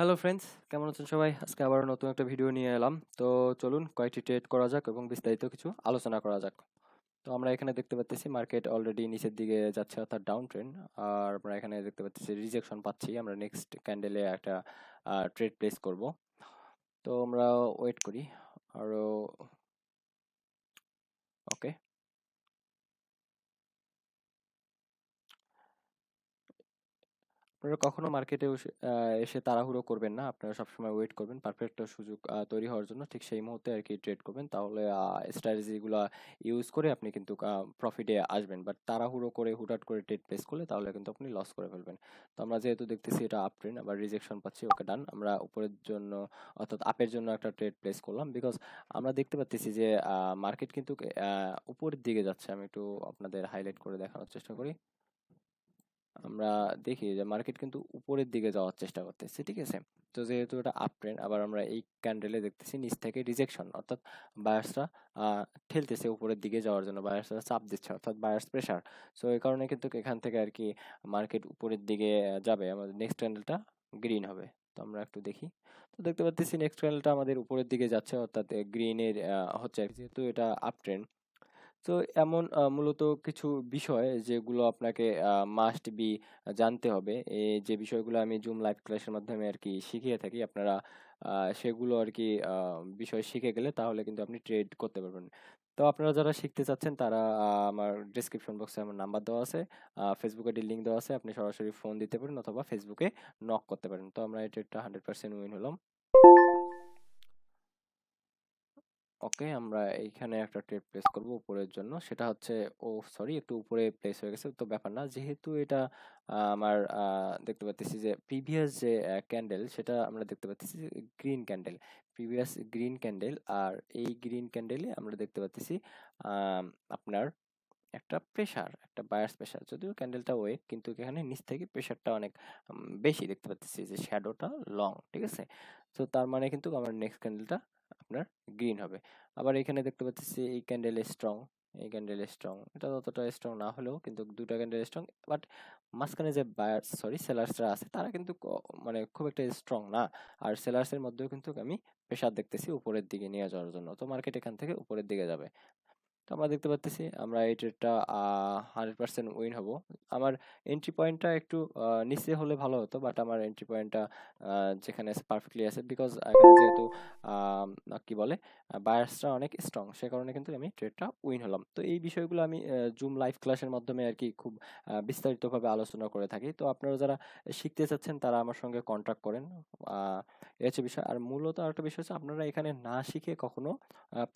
Hello friends কেমন আছেন সবাই আজকে আবার নতুন একটা ভিডিও নিয়ে এলাম তো চলুন কয়েকটি ট্রেড করা যাক এবং বিস্তারিত কিছু আলোচনা করা যাক তো আমরা এখানে দেখতে পাচ্ছি মার্কেট অলরেডি নিচের দিকে যাচ্ছে অর্থাৎ ডাউন ট্রেন্ড আর আমরা এখানে দেখতে পাচ্ছি রিজেকশন পাচ্ছি আমরা নেক্সট ক্যান্ডেলে একটা ট্রেড প্লেস করব তো আমরা ওয়েট করি আরও ওকে আপনারা কখনো মার্কেটে এসে তাড়াহুড়ো করবেন না আপনারা সবসময় ওয়েট করবেন পারফেক্ট সুযোগ তৈরি হওয়ার জন্য ঠিক সেই মুহূর্তে আর কি ট্রেড করবেন তাহলে স্ট্র্যাটেজিগুলো ইউজ করে আপনি কিন্তু প্রফিটে আসবেন বাট তাড়াহুড়ো করে হুটহাট করে ট্রেড প্লেস করলে তাহলে কিন্তু আপনি লস করে ফেলবেন তো আমরা যেহেতু দেখতেছি এটা আপ ট্রেন আবার রিজেকশন পাচ্ছি ওকে ডান আমরা উপরের জন্য অর্থাৎ আপের জন্য একটা ট্রেড প্লেস করলাম বিকজ আমরা দেখতে পাচ্ছি যে মার্কেট কিন্তু উপরের দিকে যাচ্ছে আমি একটু আপনাদের হাইলাইট করে দেখানোর চেষ্টা করি আমরা দেখি যে মার্কেট কিন্তু উপরের দিকে যাওয়ার চেষ্টা করতেছে ঠিক আছে তো যেহেতু এটা আপ ট্রেন্ড আবার আমরা এই ক্যান্ডেলে দেখতেছি নিচ থেকে রিজেকশন অর্থাৎ বায়ার্সরা ঠেলতেছে উপরের দিকে যাওয়ার জন্য বায়ার্সরা চাপ দিচ্ছে অর্থাৎ বায়ার্স প্রেশার সো এই কারণে কিন্তু এখান থেকে আর কি মার্কেট উপরের দিকে যাবে আমাদের নেক্সট ক্যান্ডেলটা গ্রিন হবে তো আমরা একটু দেখি তো দেখতে পাচ্ছি নেক্সট ক্যান্ডেলটা আমাদের উপরের দিকে যাচ্ছে অর্থাৎ গ্রিনের হচ্ছে যেহেতু এটা আপ ট্রেন্ড তো এমন মূলত কিছু বিষয় যেগুলো আপনাকে মাস্ট বি জানতে হবে। এই যে বিষয়গুলো আমি জুম লাইভ ক্লাসের মাধ্যমে আরকি শিখিয়ে থাকি। আপনারা সেগুলো আরকি কি বিষয় শিখে গেলে তাহলে কিন্তু আপনি ট্রেড করতে পারবেন। তো আপনারা যারা শিখতে চাচ্ছেন তারা আমার ডিসক্রিপশন বক্সে আমার নাম্বার দেওয়া আছে। ফেসবুকে ডি লিঙ্ক দেওয়া আছে। আপনি সরাসরি ফোন দিতে পারেন অথবা ফেসবুকে নক করতে পারেন। তো আমরা এই হান্ড্রেড পার্সেন্ট উইন হলাম। ওকে আমরা এইখানে একটা টেপ প্লেস করব উপরের জন্য সেটা হচ্ছে ও সরি একটু উপরে প্লেস হয়ে গেছে তো ব্যাপার না যেহেতু এটা আমার দেখতে পাচ্ছি যে প্রিভিয়াস যে ক্যান্ডেল সেটা আমরা দেখতে পাচ্ছি green candle previous green candle আর এই গ্রিন ক্যান্ডেলে আমরা দেখতে পাচ্ছি আপনার একটা প্রেশার একটা বায়ার্স প্রেশার যদিও ক্যান্ডেলটা ওয়েক কিন্তু এখানে নিচ থেকে প্রেশারটা অনেক বেশি দেখতে পাচ্ছি যে শ্যাডোটা লং ঠিক আছে তো তার মানে কিন্তু আমার নেক্সট ক্যান্ডেলটা আপনার গ্রিন হবে আবার এখানে দেখতে পাচ্ছি এই ক্যান্ডেল স্ট্রং এই ক্যান্ডেল স্ট্রং এটা ততটা স্ট্রং না হলেও কিন্তু দুটো ক্যান্ডেল স্ট্রং বাট মাঝখানে যে বায়ার সরি সেলার্সরা আছে তারা কিন্তু মানে খুব একটা স্ট্রং না আর সেলার্সের মধ্যেও কিন্তু আমি প্রেশার দেখতেছি উপরের দিকে নিয়ে যাওয়ার জন্য তো মার্কেট এখান থেকে উপরের দিকে যাবে তো আমরা দেখতে পাচ্ছি আমরা এই ট্রেডটা হান্ড্রেড পার্সেন্ট উইন হব আমার এন্ট্রি পয়েন্টটা একটু নিচে হলে ভালো হতো বাট আমার এন্ট্রি পয়েন্টটা যেখানে পারফেক্টলি আছে বিকজ এখানে যেহেতু কি বলে বায়ার্সটা অনেক স্ট্রং সে কারণে কিন্তু আমি ট্রেডটা উইন হলাম তো এই বিষয়গুলো আমি জুম লাইভ ক্লাসের মাধ্যমে আর কি খুব বিস্তারিতভাবে আলোচনা করে থাকি তো আপনারা যারা শিখতে চাচ্ছেন তারা আমার সঙ্গে কন্ট্যাক্ট করেন এ হচ্ছে বিষয় আর মূলত আরেকটা বিষয় হচ্ছে আপনারা এখানে না শিখে কখনো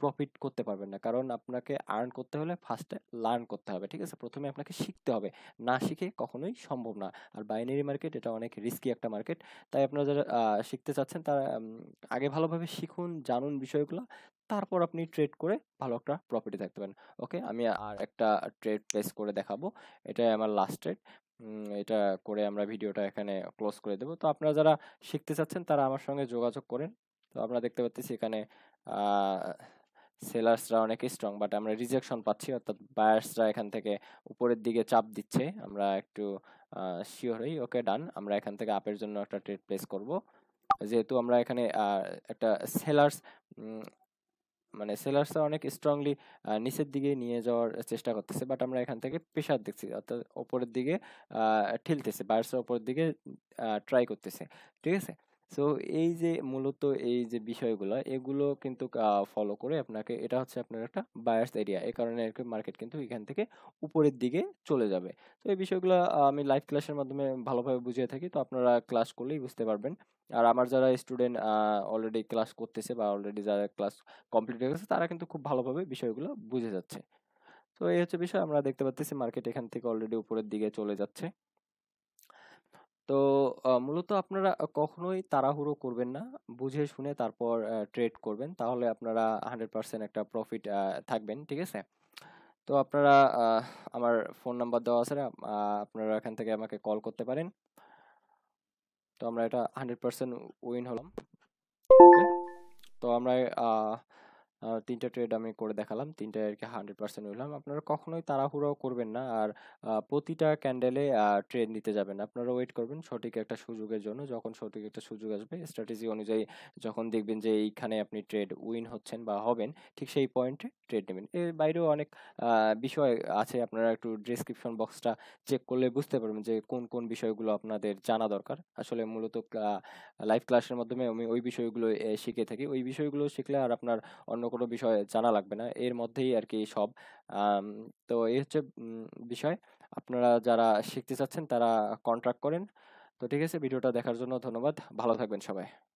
প্রফিট করতে পারবেন না কারণ আপনাকে আর্ন করতে হলে ফার্স্টে লার্ন করতে হবে ঠিক আছে প্রথমে আপনাকে শিখতে হবে না শিখে কখনোই সম্ভব না আর বাইনারি মার্কেট এটা অনেক রিস্কি একটা মার্কেট তাই আপনারা যারা শিখতে চাচ্ছেন তারা আগে ভালোভাবে শিখুন জানুন বিষয়গুলো তারপর আপনি ট্রেড করে ভালো একটা প্রফিটে থাকতে পারেন ওকে আমি আর একটা ট্রেড প্লেস করে দেখাবো এটাই আমার লাস্ট ট্রেড এটা করে আমরা ভিডিওটা এখানে ক্লোজ করে দেবো তো আপনারা যারা শিখতে চাচ্ছেন তারা আমার সঙ্গে যোগাযোগ করেন তো আপনারা দেখতে পাচ্ছি এখানে সেলার্সরা অনেক স্ট্রং বাট আমরা রিজেকশন পাচ্ছি অর্থাৎ বায়ার্সরা এখান থেকে উপরের দিকে চাপ দিচ্ছে আমরা একটু শিওর হই ওকে ডান আমরা এখান থেকে আপের জন্য একটা ট্রেড প্লেস করব যেহেতু আমরা এখানে একটা সেলার্স মানে সেলার্সরা অনেক স্ট্রংলি নিচের দিকে নিয়ে যাওয়ার চেষ্টা করতেছে বাট আমরা এখান থেকে প্রেশার দেখছি অর্থাৎ ওপরের দিকে ঠেলতেছে বায়ার্সরা ওপরের দিকে ট্রাই করতেছে ঠিক আছে সো এই যে মূলত এই যে বিষয়গুলো এগুলো কিন্তু ফলো করে আপনাকে এটা হচ্ছে আপনার একটা বায়ার্স এরিয়া এই কারণে আর মার্কেট কিন্তু এখান থেকে উপরের দিকে চলে যাবে তো এই বিষয়গুলো আমি লাইভ ক্লাসের মাধ্যমে ভালোভাবে বুঝিয়ে থাকি তো আপনারা ক্লাস করলেই বুঝতে পারবেন আর আমার যারা স্টুডেন্ট অলরেডি ক্লাস করতেছে বা অলরেডি যারা ক্লাস কমপ্লিট হয়ে গেছে তারা কিন্তু খুব ভালোভাবে বিষয়গুলো বুঝে যাচ্ছে তো এই হচ্ছে বিষয় আমরা দেখতে পাচ্ছি মার্কেট এখান থেকে অলরেডি উপরের দিকে চলে যাচ্ছে তো মূলত আপনারা কখনোই তাড়াহুড়ো করবেন না। বুঝে শুনে তারপর ট্রেড করবেন। তাহলে আপনারা হান্ড্রেড পার্সেন্ট একটা প্রফিট থাকবেন। ঠিক আছে? তো আপনারা আহ আমার ফোন নাম্বার দেওয়া আছে না? আপনারা এখান থেকে আমাকে কল করতে পারেন। তো আমরা এটা হান্ড্রেড পার্সেন্ট উইন হলাম। ওকে? তো আমরা আহ তিনটা ট্রেড আমি করে দেখালাম তিনটা আর কি হান্ড্রেড পার্সেন্ট নিলাম আপনারা কখনোই তাড়াহুড়াও করবেন না আর প্রতিটা ক্যান্ডেলে ট্রেড নিতে যাবেন আপনারা ওয়েট করবেন সঠিক একটা সুযোগের জন্য যখন সঠিক একটা সুযোগ আসবে স্ট্র্যাটেজি অনুযায়ী যখন দেখবেন যে এইখানে আপনি ট্রেড উইন হচ্ছেন বা হবেন ঠিক সেই পয়েন্টে ট্রেড নেবেন এর বাইরেও অনেক বিষয় আছে আপনারা একটু ডিসক্রিপশন বক্সটা চেক করলে বুঝতে পারবেন যে কোন কোন বিষয়গুলো আপনাদের জানা দরকার আসলে মূলত লাইভ ক্লাসের মাধ্যমে আমি ওই বিষয়গুলো শিখে থাকি ওই বিষয়গুলো শিখলে আর আপনার অন্য কোনো বিষয়ে জানা লাগবে না এর মধ্যেই আর কি সব তো এই হচ্ছে বিষয় আপনারা যারা শিখতে চাচ্ছেন তারা কন্ট্রাক্ট করেন তো ঠিক আছে ভিডিওটা দেখার জন্য ধন্যবাদ ভালো থাকবেন সবাই